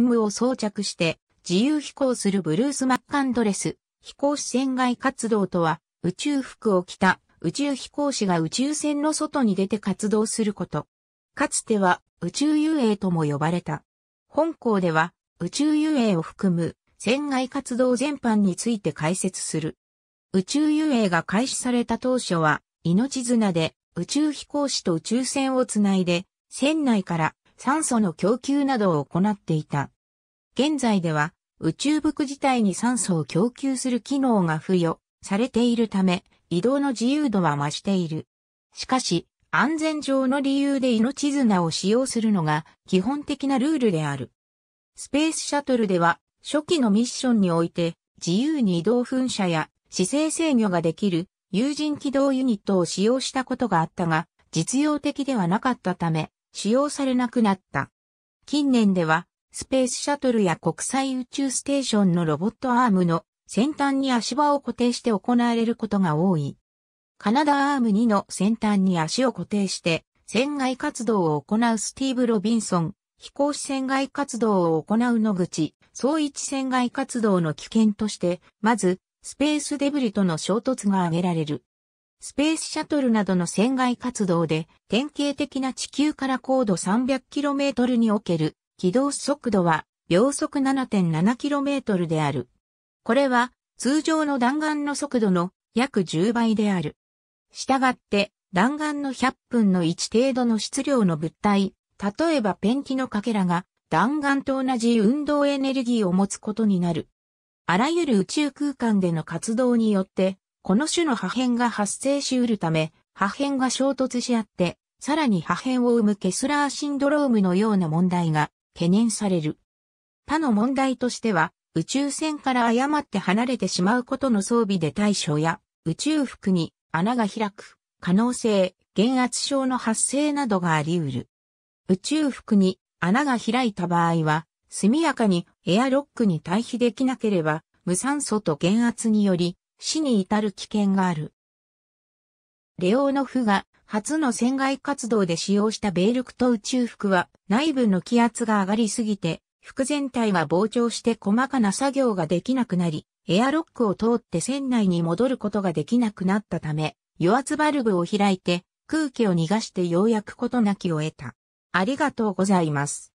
ムを装着して自由飛行するブルース・マッカンドレス、飛行士船外活動とは、宇宙服を着た宇宙飛行士が宇宙船の外に出て活動すること。かつては宇宙遊泳とも呼ばれた。本校では宇宙遊泳を含む船外活動全般について解説する。宇宙遊泳が開始された当初は命綱で宇宙飛行士と宇宙船をつないで船内から酸素の供給などを行っていた。現在では宇宙服自体に酸素を供給する機能が付与されているため移動の自由度は増している。しかし安全上の理由で命綱を使用するのが基本的なルールである。スペースシャトルでは初期のミッションにおいて自由に移動噴射や姿勢制御ができる有人軌道ユニットを使用したことがあったが実用的ではなかったため使用されなくなった。近年では、スペースシャトルや国際宇宙ステーションのロボットアームの先端に足場を固定して行われることが多い。カナダアーム2の先端に足を固定して船外活動を行うスティーブ・ロビンソン、飛行士船外活動を行う野口、総一船外活動の危険として、まず、スペースデブリとの衝突が挙げられる。スペースシャトルなどの船外活動で、典型的な地球から高度 300km における軌道速度は秒速 7.7km である。これは通常の弾丸の速度の約10倍である。したがって、弾丸の100分の1程度の質量の物体、例えばペンキのかけらが弾丸と同じ運動エネルギーを持つことになる。あらゆる宇宙空間での活動によってこの種の破片が発生し得るため、破片が衝突し合って、さらに破片を生むケスラーシンドロームのような問題が懸念される。他の問題としては、宇宙船から誤って離れてしまうことの装備で対処や、宇宙服に穴が開く、可能性、減圧症の発生などがあり得る。宇宙服に穴が開いた場合は、速やかにエアロックに対比できなければ、無酸素と減圧により死に至る危険がある。レオーノフが初の船外活動で使用した米クと宇宙服は内部の気圧が上がりすぎて、服全体は膨張して細かな作業ができなくなり、エアロックを通って船内に戻ることができなくなったため、油圧バルブを開いて空気を逃がしてようやくことなきを得た。ありがとうございます。